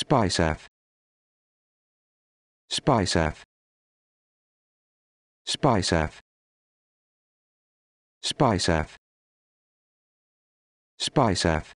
Spice F. Spice F. Spice F. Spice F. Spice F.